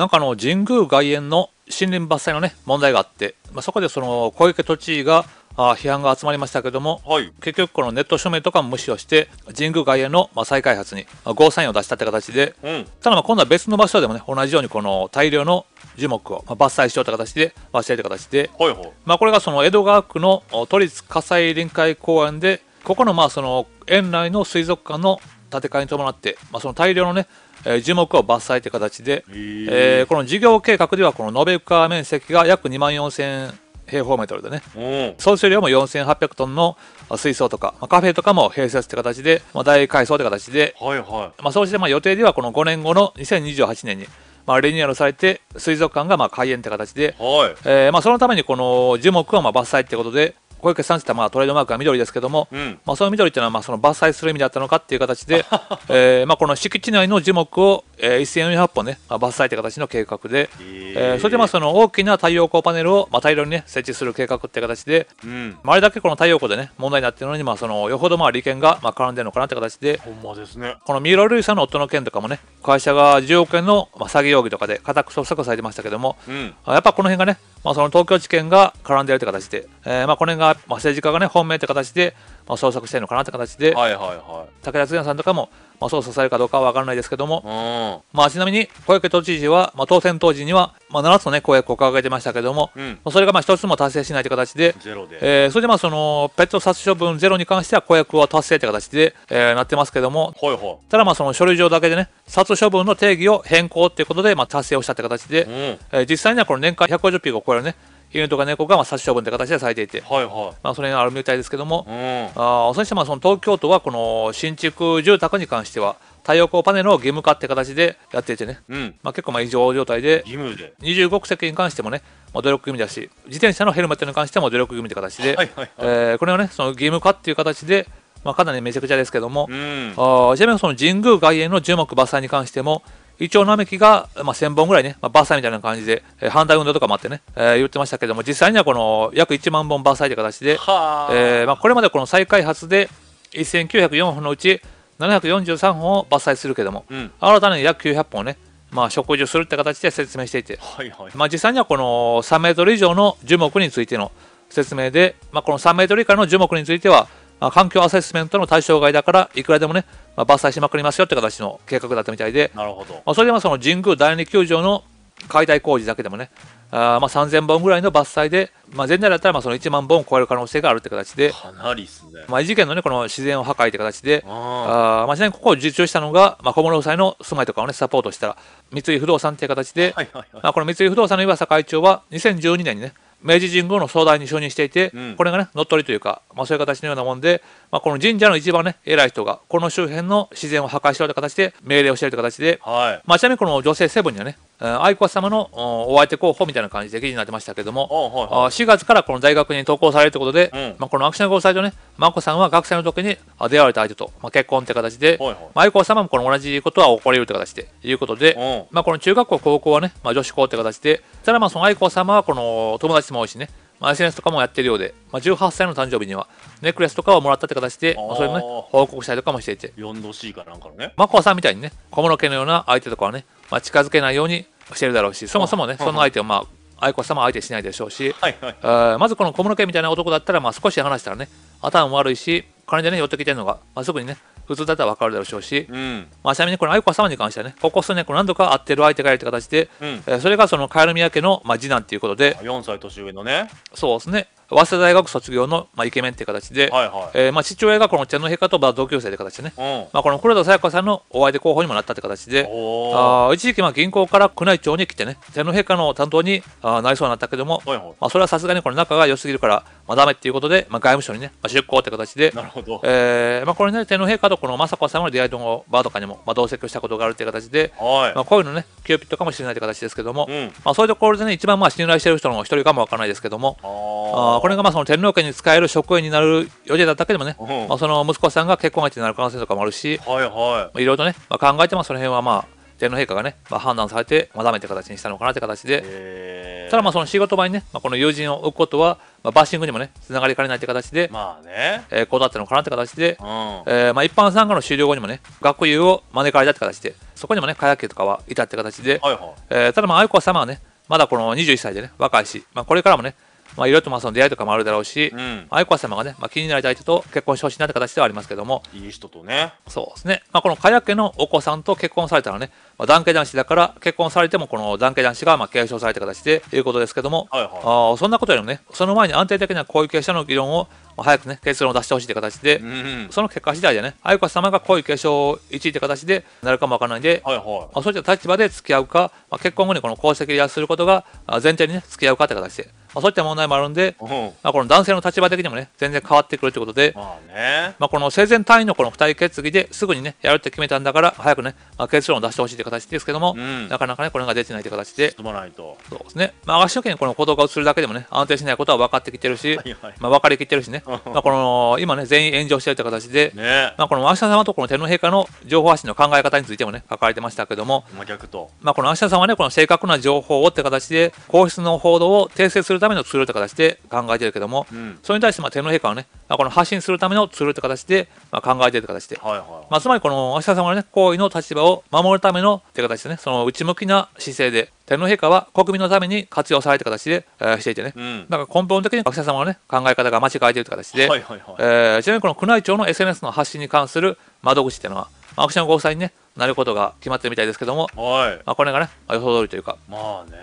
中の神宮外苑の森林伐採のね問題があって、まあ、そこでその小池都知事があ批判が集まりましたけども、はい、結局このネット署名とかも無視をして神宮外苑のま再開発にゴーサインを出したって形で、うん、ただま今度は別の場所でもね同じようにこの大量の樹木を伐採しようという形で伐採という形で、はいはい、まあ、これがその江戸川区の都立火災臨海公園でここのまあその園内の水族館の建て替えに伴って、まあ、その大量のねえ樹木を伐採という形で、えこの事業計画ではこの延べ床面積が約2万4000平方メートルでね総収量も4800トンの水槽とか、まあ、カフェとかも併設って形で、まあ、大改装って形で、はいはいまあ、そうしてまあ予定ではこの5年後の2028年にまあ、リニューアルされて水族館がまあ開園って形で、はいえーまあ、そのためにこの樹木をまあ伐採ってことで、小池さんってまあトレードマークは緑ですけども、うん、まあ、その緑っていうのはまあその伐採する意味だったのかっていう形で、えー、まあこの敷地内の樹木を、えー、1400本ね、まあ、伐採という形の計画で、えー、えー、それでまあその大きな太陽光パネルをまあ大量にね設置する計画っていう形で、うん、まあ、あれだけこの太陽光でね問題になってるのにまあそのよほどまあ利権がまあ絡んでるのかなって形でほんまです、ね、この三浦瑠麗さんの夫の件とかもね会社が10億円の詐欺容疑とかで家宅捜索されてましたけども、うん、やっぱこの辺がね、まあ、その東京地検が絡んでるって形で、えー、まあこの辺がまあ、政治家がね本命って形で、まあ、捜索してるのかなって形で、はいはいはい、武田津也さんとかも、まあ、捜査されるかどうかは分からないですけども、うん、まあ、ちなみに小池都知事は、まあ、当選当時には、まあ、7つの、ね、公約を掲げてましたけども、うん、まあ、それがまあ1つも達成しないという形でゼえー、それでまあそのペット殺処分ゼロに関しては公約は達成って形で、えー、なってますけども、はいはい、ただまあその書類上だけでね殺処分の定義を変更ということで、まあ、達成をしたって形で、うん、えー、実際にはこの年間150匹を超えるね犬とか猫がまあ殺処分という形でされていて、はいはいまあ、それがあるみたいですけども、うん、あそしてまあその東京都はこの新築住宅に関しては太陽光パネルを義務化って形でやっていてね、うん、まあ、結構まあ異常状態で義務で25区席に関してもね、まあ、努力義務だし自転車のヘルメットに関しても努力義務って形で、はいはいはい、えー、これはねその義務化っていう形でまあ、かなりめちゃくちゃですけども、うん、あちなみにその神宮外苑の樹木伐採に関しても、イチョウ並木が、まあ、1000本ぐらいね、まあ、伐採みたいな感じで、えー、反対運動とかもあってね、えー、言ってましたけども、実際にはこの約1万本伐採という形で、えー、まあ、これまでこの再開発で1904本のうち743本を伐採するけども、うん、新たに約900本をね、まあ、植樹するって形で説明していて、はいはい、まあ、実際にはこの3メートル以上の樹木についての説明で、まあ、この3メートル以下の樹木については、あ、環境アセスメントの対象外だからいくらでもね、まあ、伐採しまくりますよって形の計画だったみたいでなるほど、まあ、それでもその神宮第二球場の解体工事だけでもねあまあ3000本ぐらいの伐採で、まあ、全体だったらまあその1万本を超える可能性があるって形でかなりですね、まあ、異次元のねこの自然を破壊って形でああ、まあ、ちなみにここを受注したのが、まあ、小室夫妻の住まいとかをねサポートした三井不動産っていう形で、はいはいはいまあ、この三井不動産の岩佐会長は2012年にね明治神宮の総大に就任していて、うん、これがね乗っ取りというか、まあ、そういう形のようなもんで、まあ、この神社の一番ね偉い人がこの周辺の自然を破壊しろという形で命令をしているという形で、はい、まあ、ちなみにこの女性セブンにはね愛子さまのお相手候補みたいな感じで記事になってましたけども、はいはい、4月からこの大学に登校されるということで、うん、まあ、このアクション交際上ね眞子さんは学生の時に出会われた相手と、まあ、結婚って形で、はいはいまあ、愛子もこの同じことは起こりうるって形でいうことで、まあ、この中学校高校はね、まあ、女子校って形でただまあその愛子さまはこの友達も多いしねまあ、SNS とかもやってるようで、まあ、18歳の誕生日にはネックレスとかをもらったって形で、まあ、それもね、報告したりとかもしていて。4度 C かなんかのね。マコさんみたいにね、小室家のような相手とかはね、まあ、近づけないようにしてるだろうし、そもそもね、その相手をまあ、愛子様ま相手しないでしょうし、はいはい、えー、まずこの小室家みたいな男だったら、まあ、少し話したらね、頭も悪いし、金でね、寄ってきてるのが、まあ、すぐにね、普通だったら分かるでしょうし、うん、まあ、ちなみにこの愛子様に関してはねここ数年こう何度か会ってる相手がいるって形で、うん、えー、それがそのカエ宮家の、まあ、次男ということで4歳年上のねそうですね早稲田大学卒業の、まあ、イケメンっていう形で、はいはい、えー、まあ、父親がこの茶の陛下と同級生って形でね、うん、まあ、この黒田清子さんのお相手候補にもなったって形であ一時期まあ銀行から宮内庁に来てね天皇陛下の担当にあなりそうになったけども、はいはい、まあ、それはさすがにこの仲が良すぎるから、まあ、ダメっていうことで、まあ、外務省にね、まあ、出向って形でなるほど、えーまあ、これね天皇陛下とこの雅子さんの出会いの場とかにも、まあ、同席をしたことがあるっていう形で、はいまあ、こういうのねキューピットかもしれないって形ですけども、うん、まあ、そういうところでね一番まあ信頼してる人の一人かもわからないですけどもあこれがまあその天皇家に使える職員になる予定だったけどもね、うん、まあ、その息子さんが結婚相手になる可能性とかもあるし、はいはい、ろいろとね、まあ、考えてもその辺はまあ天皇陛下がね、まあ、判断されて、まだめって形にしたのかなって形で、ただまあその仕事場にね、まあ、この友人を置くことは、まあ、バッシングにもね、つながりかねないって形で、まあね、えー、こうだったのかなって形で、うん、えー、まあ一般参加の終了後にもね、学友を招かれたって形で、そこにもね、火野家とかはいたって形で、はいはい、えー、ただまあ愛子様はね、まだこの21歳でね、若いし、まあ、これからもね、まあ、いろいろとまあその出会いとかもあるだろうし、うん、愛子様がね、まあ、気になる相手と結婚してほしいなって形ではありますけども、いい人とね。そうですね。まあ、このかや家のお子さんと結婚されたらね、まあ、男系男子だから、結婚されてもこの男系男子がまあ継承された形でいうことですけども、はいはい、あそんなことよりもね、その前に安定的ないう継承の議論を早くね、結論を出してほしいという形で、うん、その結果次第でね、愛子様が皇位継承1位という形でなるかもわからないんで、はいはい、まあ、そういった立場で付き合うか、まあ、結婚後にこの功績を癒することが前提にね、付き合うかという形で。まあ、そういった問題もあるんで、うん、まあ、この男性の立場的にもね全然変わってくるということで、まあねまあ、この生前単位のこの付帯決議ですぐにねやるって決めたんだから早くね、まあ、結論を出してほしいという形ですけども、うん、なかなかねこれが出てないという形で進まないとそうですね、まあ、足の件にこの行動が移るだけでもね安定しないことは分かってきてるし、はいはい、まあ、分かりきってるしねまあこの今ね全員炎上してるという形で、ね、まあ、この明日様とこの天皇陛下の情報発信の考え方についてもね書かれてましたけども、まあ、逆と、まあ、この足日さんはねこの正確な情報をって形で皇室の報道を訂正するるためのツールって形で考えてるけども、うん、それに対してまあ天皇陛下はね、まあ、この発信するためのツールという形でまあ考えてるという形で、はいはいはい、まあ、つまりこの足利様の、ね、行為の立場を守るためのという形でね、その内向きな姿勢で、天皇陛下は国民のために活用されて形で、えー、していてね、うん、だから根本的に学者様の、ね、考え方が間違えているという形で、はいはいはい、えー、ちなみにこの宮内庁の SNS の発信に関する窓口というのは、まあ、秋篠ご夫妻にねなることが決まってるみたいですけども、はいまあ、これがね、まあ、予想通りというか、まあね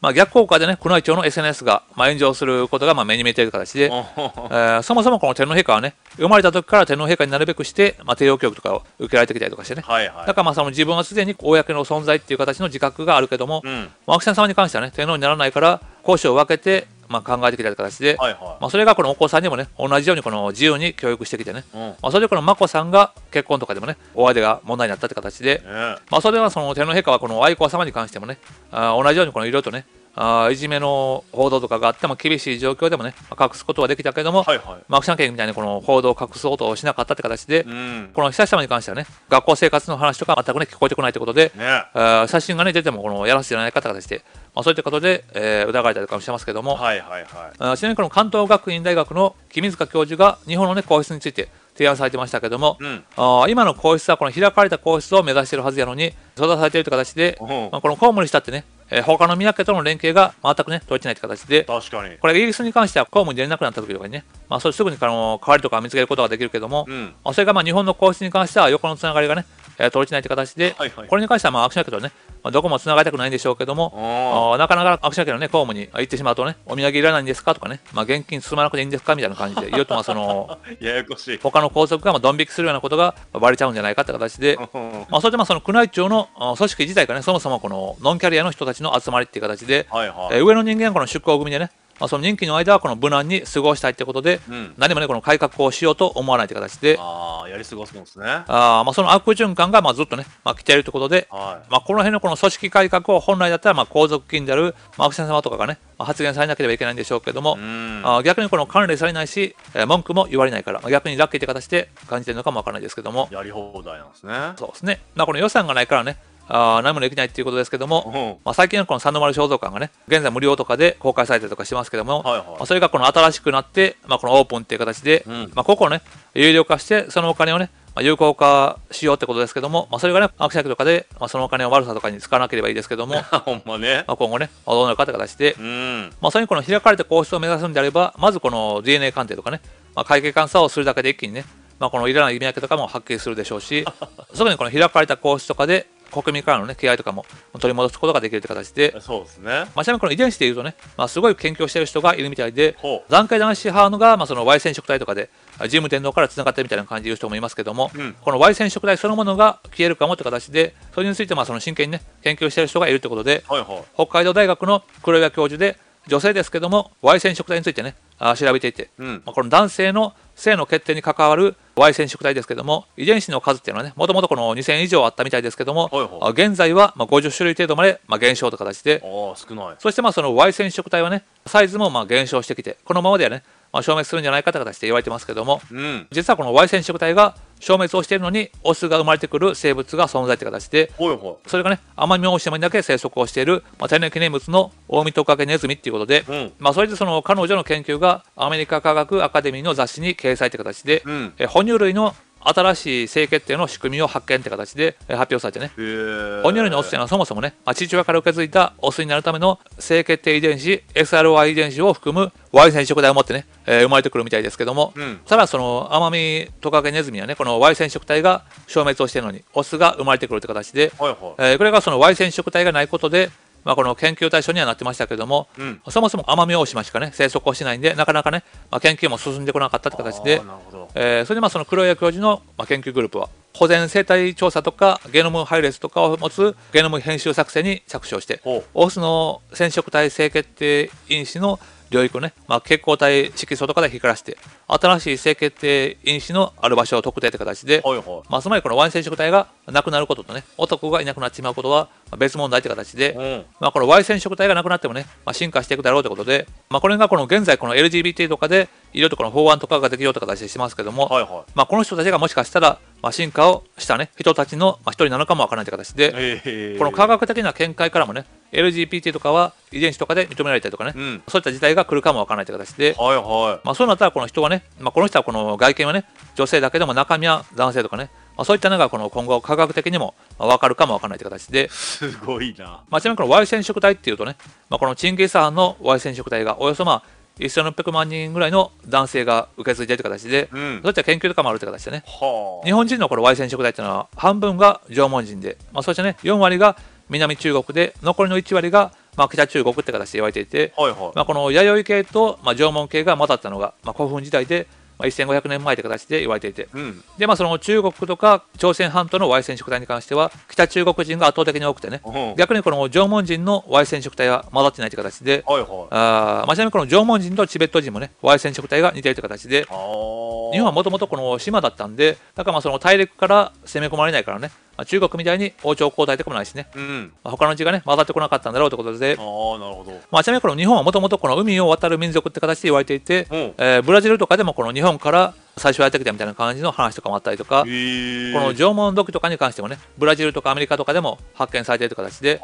まあ、逆効果でね宮内庁の SNS が、まあ、炎上することがまあ目に見えている形で、えー、そもそもこの天皇陛下はね生まれた時から天皇陛下になるべくして、まあ、帝王教育とかを受けられてきたりとかしてね、はいはい、だからまあその自分はすでに公の存在っていう形の自覚があるけども、うんまあ、ョン様に関してはね天皇にならないから公私を分けてまあ、考えてきた形で、はいはい、まあ、それがこのお子さんにもね同じようにこの自由に教育してきてね、うん、まあ、それでこの眞子さんが結婚とかでもねお相手が問題になったって形で、ね、まあ、それはその天皇陛下はこの愛子さまに関してもねあ同じようにこのいろいろとねあいじめの報道とかがあっても厳しい状況でもね隠すことはできたけども、はいはい、マクシャンみたいにこの報道を隠そうとしなかったって形で、うん、この被様者に関してはね学校生活の話とか全くね聞こえてこないということで、ね、あ写真がね出てもこのやらせじゃないかって形で、まあ、そういったことで、えー、疑われたりとかもしてますけども、はいはいはい、あちなみにこの関東学院大学の君塚教授が日本のね皇室について提案されてましたけども、うん、あ今の皇室はこの開かれた皇室を目指してるはずやのに育ざされているという形で、まあ、この公務にしたってねえー、他のミとの連携が全くね、取れてないって形で、確かに。これ、イギリスに関しては公務に出れなくなった時とかにね、まあ、それすぐにあの代わりとか見つけることができるけども、うん、まあ、それがまあ日本の皇室に関しては横のつながりがね、えー、投じないという形で、はいはい、これに関してはまあアクションけどね、まあ、どこもつながりたくないんでしょうけども、なかなかアクションけどね、公務に行ってしまうとね、お土産いらないんですかとかね、まあ、現金進まなくていいんですかみたいな感じで、い ろとまあそのややこしい他の皇族がまあドン引きするようなことがばれちゃうんじゃないかという形で、まあ、それでまあその宮内庁の組織自体がね、そもそもこのノンキャリアの人たちの集まりっていう形で、はいはい、えー、上の人間はこの出向組でね、まあ、その任期の間はこの無難に過ごしたいということで、うん、何もねこの改革をしようと思わないという形でああやり過ごすもんですねあ、まあ、その悪循環がまあずっとね、まあ、来ているということで、はい、まあ、この辺のこの組織改革を本来だったらまあ皇族金である、まあ、青先様とかがね、まあ、発言されなければいけないんでしょうけども、うん、あ逆にこの管理されないし、えー、文句も言われないから、まあ、逆にラッキーという形で感じているのかもわからないですけどもやり放題なんですねそうですね、まあ、この予算がないからねあ何もできないっていうことですけども、うん、まあ、最近のこの三の丸肖像館がね現在無料とかで公開されたりとかしてますけども、はいはい、まあ、それがこの新しくなって、まあ、このオープンっていう形で、うん、まあ、ここをね有料化してそのお金をねま有効化しようってことですけども、まあ、それがね、アクシャクとかで、まあ、そのお金を悪さとかに使わなければいいですけども、ほんまね。まあ、今後ね、まあ、どうなるかって形で、うん、まあ、それにこの開かれた皇室を目指すんであれば、まずこの DNA 鑑定とかね、まあ、会計監査をするだけで一気にね、まあ、このいらない意味分けとかも発揮するでしょうし、す ぐにこの開かれた講師とかで、国民からの、ね、気合とかも取り戻すことができるという形で、そうですねまあ、ちなみにこの遺伝子でいうとね、まあ、すごい研究している人がいるみたいで、残骸男子派のが、まあ、その Y 染色体とかで、ジム天皇からつながってみたいな感じでいう人もいますけども、うん、この Y 染色体そのものが消えるかもという形で、それについてまあその真剣に、ね、研究している人がいるということで、はいはい、北海道大学の黒岩教授で、女性ですけども、Y 染色体についてね、調べていて、うん、まあ、この男性の性の決定に関わる Y 染色体ですけども遺伝子の数っていうのはねもともとこの2000以上あったみたいですけども現在はまあ50種類程度までまあ減少という形でそしてまあその Y 染色体はねサイズもまあ減少してきてこのままではねまあ、消滅するんじゃないかという言われてますけども、うん、実はこの Y 染色体が消滅をしているのにオスが生まれてくる生物が存在って形でそれがね奄美大島にだけ生息をしている、まあ、天然記念物のオオミトカゲネズミっていうことで、うん、まあ、それでその彼女の研究がアメリカ科学アカデミーの雑誌に掲載って形で、うん、え哺乳類の新しい性決定の仕組みを発見って形で発表されてね哺乳類のオスていうのはそもそもね、あ、父親から受け継いだオスになるための性決定遺伝子 XRY 遺伝子を含む Y 染色体を持ってね、えー、生まれてくるみたいですけども、うん、ただそのアマミトカゲネズミはねこの Y 染色体が消滅をしているのにオスが生まれてくるって形で、はいはい、えー、これがその Y 染色体がないことでまあ、この研究対象にはなってましたけども、うん、そもそも奄美大島しかね生息をしないんでなかなかね、まあ、研究も進んでこなかったって形で、えー、それでまあその黒岩教授の研究グループは保全生態調査とかゲノム配列とかを持つゲノム編集作成に着手をしてオスの染色体性決定因子の領域をね、まあ、蛍光体色素とかで光らせて、新しい性決定因子のある場所を特定って形で、はいはい、まあ、つまりこの Y 染色体がなくなることとね、男がいなくなってしまうことは別問題って形で、うん、まあ、この Y 染色体がなくなってもね、まあ、進化していくだろうということで、まあ、これがこの現在この LGBT とかで、いろいろとこの法案とかができようという形でしますけども、はいはい、まあ、この人たちがもしかしたら、まあ、進化をしたね、人たちの一人なのかもわからないという形で、この科学的な見解からもね、LGBT とかは遺伝子とかで認められたりとかね、うん、そういった事態が来るかもわからないという形で、はいはいまあ、そうなったらこの人はね、まあ、この人はこの外見はね女性だけでも中身は男性とかね、まあ、そういったのがこの今後科学的にも分かるかもわからないという形ですごいな、まあ、ちなみにこの Y 染色体っていうとね、まあ、このチンギス・ハンの Y 染色体がおよそまあ1600万人ぐらいの男性が受け継いでいるという形で、うん、そういった研究とかもあるという形でね、日本人のこの Y 染色体というのは半分が縄文人で、まあ、そしてね4割が南中国で残りの1割が、まあ、北中国って形で言われていて、はいはいまあ、この弥生系と、まあ、縄文系が混ざったのが、まあ、古墳時代で、まあ、1500年前って形で言われていて、うん、でまあ、その中国とか朝鮮半島の Y 染色体に関しては北中国人が圧倒的に多くてね、うん、逆にこの縄文人の Y 染色体は混ざってないって形で、はいはいあまあ、ちなみにこの縄文人とチベット人もね Y 染色体が似てるって形で日本はもともとこの島だったんでだからまあその大陸から攻め込まれないからねまあ、中国みたいに王朝交代とかもないしね、うんまあ、他の地がね混ざってこなかったんだろうということであなるほど、まあ、ちなみにこの日本はもともとこの海を渡る民族って形で言われていて、えー、ブラジルとかでもこの日本から最初はやってきたみたいな感じの話とかもあったりとか、この縄文土器とかに関してもねブラジルとかアメリカとかでも発見されている形で、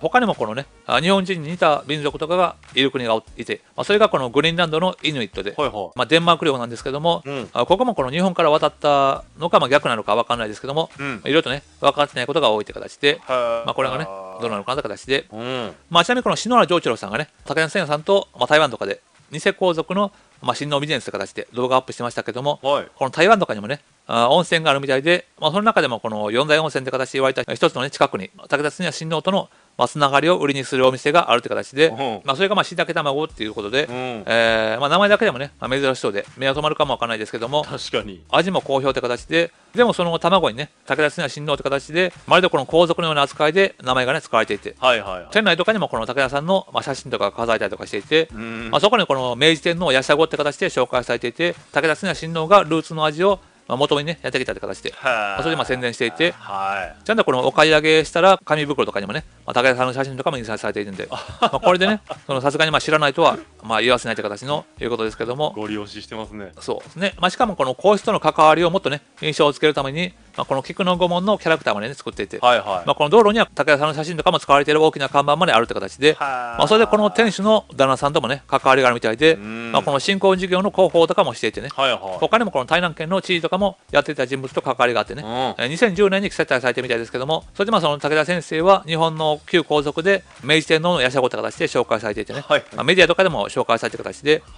他にもこのね日本人に似た民族とかがいる国がいて、まあ、それがこのグリーンランドのイヌイットで、はいはい、まあ、デンマーク領なんですけども、うん、ここもこの日本から渡ったのか、まあ、逆なのか分かんないですけども、いろいろとね分かってないことが多いという形で、まあ、これがねどうなのかなという形で、うん、まあ、ちなみにこの篠原丈一郎さんがね竹田千代さんと、まあ、台湾とかで偽皇族のまあ、新農ビジネスという形で動画アップしてましたけども、はい、この台湾とかにもね温泉があるみたいで、まあ、その中でもこの四大温泉って形で言われた一つの、ね、近くに武田に也親王とのまあ、つながりを売りにするお店があるって形で、まあ、それがまあしいたけ卵っていうことで、うん、えー、まあ、名前だけでもね、まあ、珍しそうで目が止まるかもわからないですけども 確かに味も好評って形ででもその卵にね武田に也親王って形でまるでこの皇族のような扱いで名前がね使われていて、はいはいはい、店内とかにもこの武田さんの、まあ、写真とか飾らたりとかしていて、うん、まあ、そこにこの明治天皇やしゃごって形で紹介されていて武田に也親王がルーツの味をまあ、元にね、やってきたって形で、まあ、それでまあ宣伝していて、はい、ちゃんとこのお買い上げしたら、紙袋とかにもね、まあ、高田さんの写真とかも印刷されているんで、まあこれでね、さすがにまあ知らないとはまあ言わせないという形のいうことですけども、ご利用ししてますね。そうですねまあ、しかもこの皇室との関わりをもっとね、印象をつけるために、まあ、この菊の御門のキャラクターまで、ね、作っていて、はいはいまあ、この道路には武田さんの写真とかも使われている大きな看板まであるって形で、まあ、それでこの店主の旦那さんともね関わりがあるみたいで、まあ、この振興事業の広報とかもしていてね、はいはい、他にもこの台南県の知事とかもやってた人物と関わりがあってね、うん、2010年に接待されてみたいですけどもそれでまあその武田先生は日本の旧皇族で明治天皇のやしゃごった形で紹介されていてね、はい、まあ、メディアとかでも紹介されてる形でし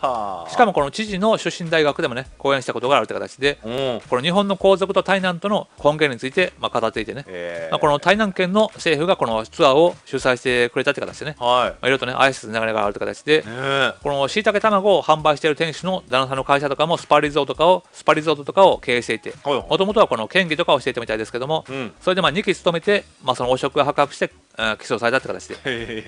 かもこの知事の出身大学でもね講演したことがあるって形で、うん、この日本の皇族と台南との根源についてまあ語っていてね、えー、まあ、この台南県の政府がこのツアーを主催してくれたって形でね、はいまあ、いろいろとね挨拶の流れがあるって形で、このしいたけ卵を販売している店主の旦那さんの会社とかもスパリゾートとかをスパリゾートとかを経営していてもともとはこの県議とかをしていたみたいですけども、うん、それでまあ2期勤めて、まあ、その汚職が発覚して、えー、起訴されたって形で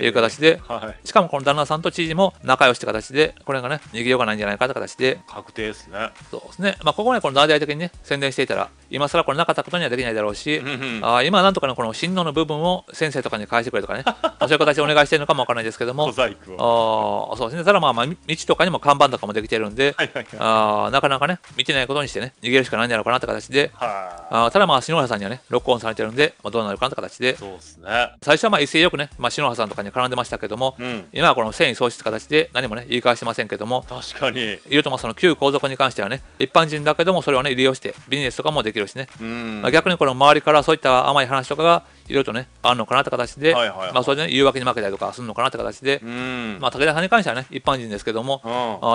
いう形で、はい、しかもこの旦那さんと知事も仲良しって形でこれがね逃げようがないんじゃないかって形で確定ですねそうですね、まあ、ここねこの大々的にね宣伝していたら今更これなかったことにはできないだろうし、うんうん、あ今なんとかのこの進路の部分を先生とかに返してくれとかね そういう形でお願いしてるのかもわからないですけどもあそうですねただまあ、まあ、道とかにも看板とかもできてるんで、はいはい、あなかなかね見てないことにしてね逃げるしかないんだろうかなって形であただまあ篠原さんにはねロックオンされてるんで、まあ、どうなるかなって形でそうす、ね、最初はまあ一斉よくね、まあ、篠原さんとかに絡んでましたけども、うん、今はこの戦意喪失形で何もね言い返してませんけども確かに言うとまあその旧皇族に関してはね一般人だけどもそれをね利用してビジネスとかもでききるしね、まあ、逆にこの周りからそういった甘い話とかがいろいろとねあるのかなって形で、はいはいはい、まあ、それで、ね、言いに負けたりとかするのかなって形で、まあ、武田さんに関してはね一般人ですけども、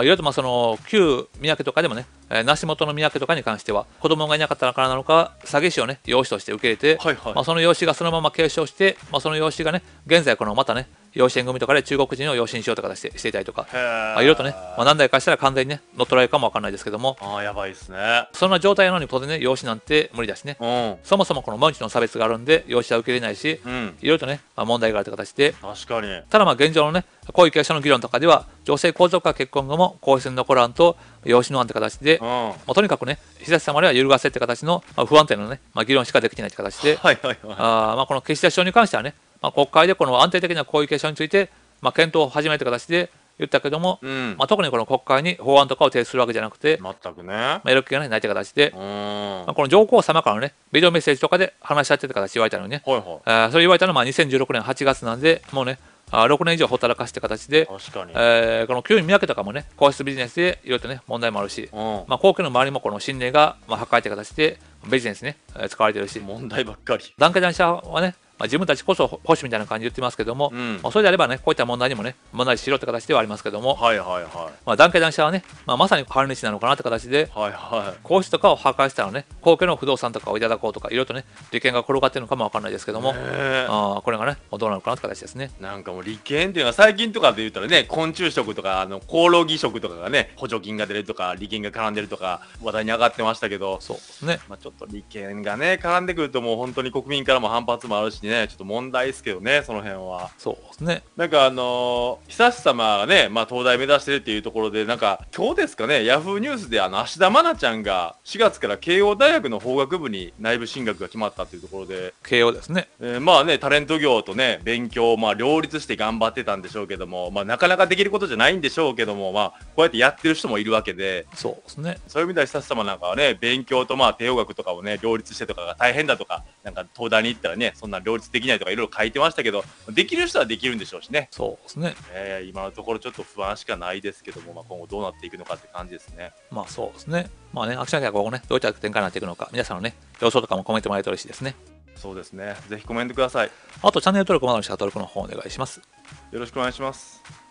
いろいろとまあその旧三宅とかでもね、えー、梨本の三宅とかに関しては子供がいなかったからなのか詐欺師をね養子として受け入れて、はいはい、まあ、その養子がそのまま継承して、まあ、その養子がね現在このまたね養子縁組とかで中国人を養子にしようとかしてしていたりとか、まあ、いろいろとね、まあ、何代かしたら完全にね乗っ取られるかもわかんないですけどもあやばいですねそんな状態なのに当然ね養子なんて無理だしね、うん、そもそもこの毎日の差別があるんで養子は受け入れないし、うん、いろいろとね、まあ、問題があるという形で確かにただまあ現状のね皇位継承の議論とかでは女性皇族は結婚後も皇室に残らんと養子の案って形で、うん、まあ、とにかくね久し様までは揺るがせって形の、まあ、不安定なね、まあ、議論しかできてないって形で、はいはいはい、あまあ、この岸田首相に関してはねまあ、国会でこの安定的な皇位継承について、まあ、検討を始めた形で言ったけども、うん、まあ、特にこの国会に法案とかを提出するわけじゃなくて全くね、まあ、やる気がないという形で、まあ、この上皇様からねビデオメッセージとかで話し合ってた形言われたのにね、はいはい、えー、それ言われたのはまあ2016年8月なんでもうねあ6年以上ほったらかして形で、えー、この旧宮家とかもね、皇室ビジネスでいろいろとね、問題もあるし、うん、まあ、皇居の周りもこの信念が、まあ、破壊という形で、ビジネスね、使われてるし、問題ばっかり。団家団社はね、まあ、自分たちこそ保守みたいな感じで言ってますけども、うん、まあ、それであればねこういった問題にもね問題しろって形ではありますけども、はいはいはいまあ、団結団社はね、まあ、まさに反日なのかなって形で、はいはい、皇室とかを破壊したらね公共の不動産とかをいただこうとかいろいろとね利権が転がってるのかも分かんないですけどもあこれがねどうなのかなって形ですねなんかもう利権っていうのは最近とかで言ったらね昆虫食とかあのコオロギ食とかがね補助金が出るとか利権が絡んでるとか話題に上がってましたけどそうですね、まあ、ちょっと利権がね絡んでくるともう本当に国民からも反発もあるしねね、ちょっと問題ですけどね、その辺は。そうですね。なんかあのー、久志様がね、まあ東大目指してるっていうところで、なんか今日ですかね、ヤフーニュースであの、芦田愛菜ちゃんが4月から慶応大学の法学部に内部進学が決まったというところで。慶応ですね。えー、まあね、タレント業とね、勉強、まあ両立して頑張ってたんでしょうけども、まあなかなかできることじゃないんでしょうけども、まあこうやってやってる人もいるわけで。そうですね。そういう意味では久志様なんかはね、勉強とまあ帝王学とかをね、両立してとかが大変だとか、なんか東大に行ったらね、そんな両立できないとかいろいろ書いてましたけど、できる人はできるんでしょうしね。そうですね。えー、今のところちょっと不安しかないですけども、まあ、今後どうなっていくのかって感じですね。まあそうですね。まあね、アクションが今後ね、どういった展開になっていくのか、皆さんのね、予想とかもコメントもらえると嬉しいですね。そうですね。ぜひコメントください。あとチャンネル登録まだの人は登録の方お願いします。よろしくお願いします。